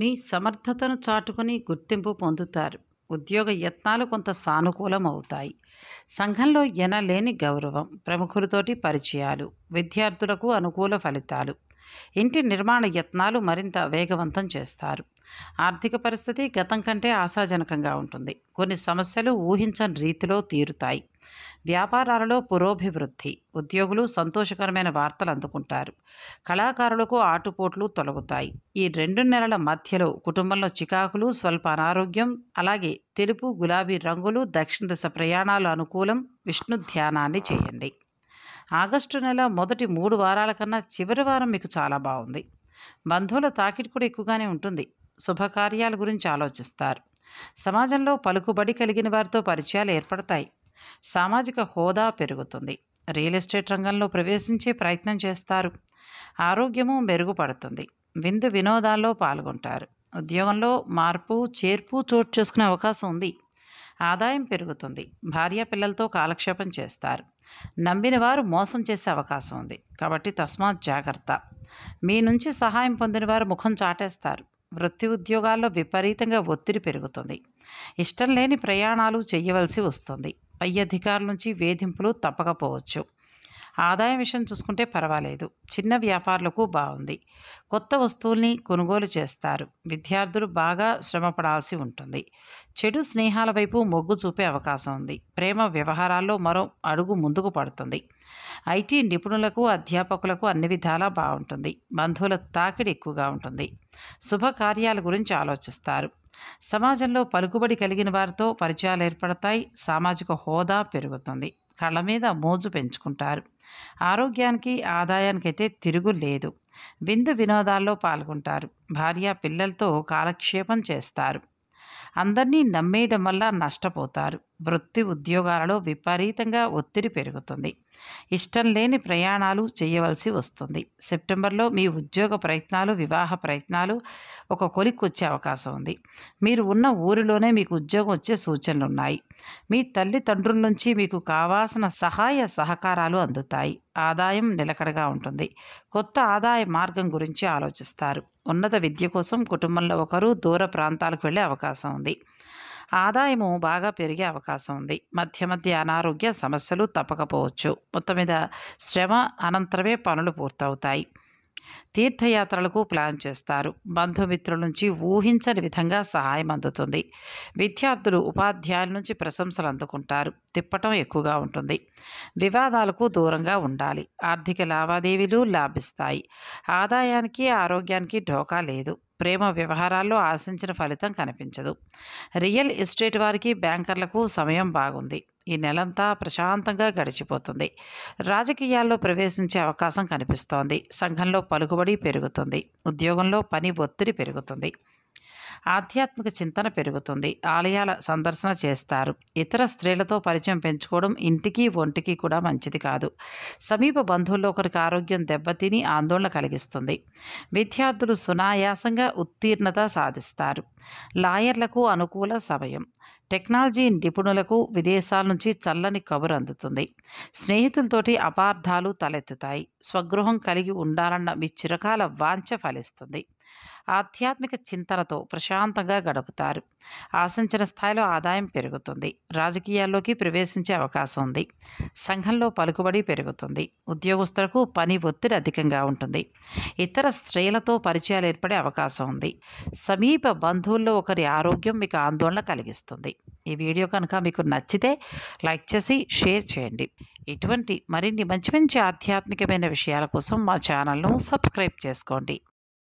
మీ సమర్థతను చాటుకుని గుర్తింపు పొందుతారు ఉద్యోగ యత్నాలు కొంత సానుకూలం అవుతాయి సంఘంలో ఎనలేని గౌరవం ప్రముఖులతోటి పరిచయాలు విద్యార్థులకు అనుకూల ఫలితాలు ఇంటి నిర్మాణ యత్నాలు మరింత వేగవంతం చేస్తారు ఆర్థిక పరిస్థితి గతం కంటే ఆశాజనకంగా ఉంటుంది కొన్ని సమస్యలు ఊహించని రీతిలో తీరుతాయి వ్యాపారాలలో పురోభివృద్ధి ఉద్యోగులు సంతోషకరమైన వార్తలు అందుకుంటారు కళాకారులకు ఆటుపోట్లు తొలగుతాయి ఈ రెండు నెలల మధ్యలో కుటుంబంలో చికాకులు స్వల్ప అనారోగ్యం అలాగే తెలుపు గులాబీ రంగులు దక్షిణ దశ ప్రయాణాలు అనుకూలం విష్ణు ధ్యానాన్ని చేయండి ఆగస్టు నెల మొదటి మూడు వారాల కన్నా చివరి వారం మీకు చాలా బాగుంది బంధువుల తాకిడి కూడా ఎక్కువగానే ఉంటుంది శుభకార్యాల గురించి ఆలోచిస్తారు సమాజంలో పలుకుబడి కలిగిన వారితో పరిచయాలు ఏర్పడతాయి సామాజిక హోదా పెరుగుతుంది రియల్ ఎస్టేట్ రంగంలో ప్రవేశించే ప్రయత్నం చేస్తారు ఆరోగ్యము మెరుగుపడుతుంది విందు వినోదాల్లో పాల్గొంటారు ఉద్యోగంలో మార్పు చేర్పు చోటు చేసుకునే అవకాశం ఉంది ఆదాయం పెరుగుతుంది భార్య పిల్లలతో కాలక్షేపం చేస్తారు నమ్మిన వారు మోసం చేసే అవకాశం ఉంది కాబట్టి తస్మాత్ జాగ్రత్త మీ నుంచి సహాయం పొందిన వారు ముఖం చాటేస్తారు వృత్తి ఉద్యోగాల్లో విపరీతంగా ఒత్తిడి పెరుగుతుంది ఇష్టం లేని ప్రయాణాలు చేయవలసి వస్తుంది పై అధికారుల నుంచి వేధింపులు తప్పకపోవచ్చు ఆదాయం విషయం చూసుకుంటే పర్వాలేదు చిన్న వ్యాపారులకు బాగుంది కొత్త వస్తువుల్ని కొనుగోలు చేస్తారు విద్యార్థులు బాగా శ్రమపడాల్సి ఉంటుంది చెడు స్నేహాల వైపు మొగ్గు చూపే అవకాశం ఉంది ప్రేమ వ్యవహారాల్లో మరో అడుగు ముందుకు పడుతుంది ఐటీ నిపుణులకు అధ్యాపకులకు అన్ని విధాలా బాగుంటుంది బంధువుల తాకిడి ఎక్కువగా ఉంటుంది శుభకార్యాల గురించి ఆలోచిస్తారు సమాజంలో పలుకుబడి కలిగిన వారితో పరిచయాలు ఏర్పడతాయి సామాజిక హోదా పెరుగుతుంది కళ్ళ మీద మోజు పెంచుకుంటారు ఆరోగ్యానికి ఆదాయానికైతే తిరుగు లేదు విందు వినోదాల్లో పాల్గొంటారు భార్య పిల్లలతో కాలక్షేపం చేస్తారు అందరినీ నమ్మేయడం వల్ల నష్టపోతారు వృత్తి ఉద్యోగాలలో విపరీతంగా ఒత్తిడి పెరుగుతుంది ఇష్టం లేని ప్రయాణాలు చేయవలసి వస్తుంది సెప్టెంబర్లో మీ ఉద్యోగ ప్రయత్నాలు వివాహ ప్రయత్నాలు ఒక కొలిక్కి వచ్చే అవకాశం ఉంది మీరు ఉన్న ఊరిలోనే మీకు ఉద్యోగం వచ్చే సూచనలు ఉన్నాయి మీ తల్లిదండ్రుల నుంచి మీకు కావాల్సిన సహాయ సహకారాలు అందుతాయి ఆదాయం నిలకడగా ఉంటుంది కొత్త ఆదాయ మార్గం గురించి ఆలోచిస్తారు ఉన్నత విద్య కోసం కుటుంబంలో ఒకరు దూర ప్రాంతాలకు వెళ్ళే అవకాశం ఉంది ఆదాయము బాగా పెరిగే అవకాశం ఉంది మధ్య మధ్య అనారోగ్య సమస్యలు తప్పకపోవచ్చు మొత్తం మీద శ్రమ అనంతరమే పనులు పూర్తవుతాయి తీర్థయాత్రలకు ప్లాన్ చేస్తారు బంధుమిత్రుల నుంచి ఊహించని విధంగా సహాయం అందుతుంది విద్యార్థులు ఉపాధ్యాయుల నుంచి ప్రశంసలు అందుకుంటారు తిప్పటం ఎక్కువగా ఉంటుంది వివాదాలకు దూరంగా ఉండాలి ఆర్థిక లావాదేవీలు లాభిస్తాయి ఆదాయానికి ఆరోగ్యానికి ఢోకా లేదు ప్రేమ వ్యవహారాల్లో ఆశించిన ఫలితం కనిపించదు రియల్ ఎస్టేట్ వారికి బ్యాంకర్లకు సమయం బాగుంది ఈ నెలంతా ప్రశాంతంగా గడిచిపోతుంది రాజకీయాల్లో ప్రవేశించే అవకాశం కనిపిస్తోంది సంఘంలో పలుకుబడి పెరుగుతుంది ఉద్యోగంలో పని ఒత్తిడి పెరుగుతుంది ఆధ్యాత్మిక చింతన పెరుగుతుంది ఆలయాల సందర్శన చేస్తారు ఇతర స్త్రీలతో పరిచయం పెంచుకోవడం ఇంటికి ఒంటికి కూడా మంచిది కాదు సమీప బంధువుల్లో ఒకరికి ఆరోగ్యం దెబ్బతిని ఆందోళన కలిగిస్తుంది విద్యార్థులు సునాయాసంగా ఉత్తీర్ణత సాధిస్తారు లాయర్లకు అనుకూల సమయం టెక్నాలజీ నిపుణులకు విదేశాల నుంచి చల్లని కబురు అందుతుంది స్నేహితులతోటి అపార్థాలు తలెత్తుతాయి స్వగృహం కలిగి ఉండాలన్న మీ చిరకాల వాంఛ ఫలిస్తుంది ఆధ్యాత్మిక చింతనతో ప్రశాంతంగా గడుపుతారు ఆశించిన స్థాయిలో ఆదాయం పెరుగుతుంది రాజకీయాల్లోకి ప్రవేశించే అవకాశం ఉంది సంఘంలో పలుకుబడి పెరుగుతుంది ఉద్యోగస్తులకు పని ఒత్తిడి అధికంగా ఉంటుంది ఇతర స్త్రీలతో పరిచయాలు ఏర్పడే అవకాశం ఉంది సమీప బంధువుల్లో ఒకరి ఆరోగ్యం మీకు ఆందోళన కలిగిస్తుంది ఈ వీడియో కనుక మీకు నచ్చితే లైక్ చేసి షేర్ చేయండి ఇటువంటి మరిన్ని మంచి మంచి ఆధ్యాత్మికమైన విషయాల కోసం మా ఛానల్ను సబ్స్క్రైబ్ చేసుకోండి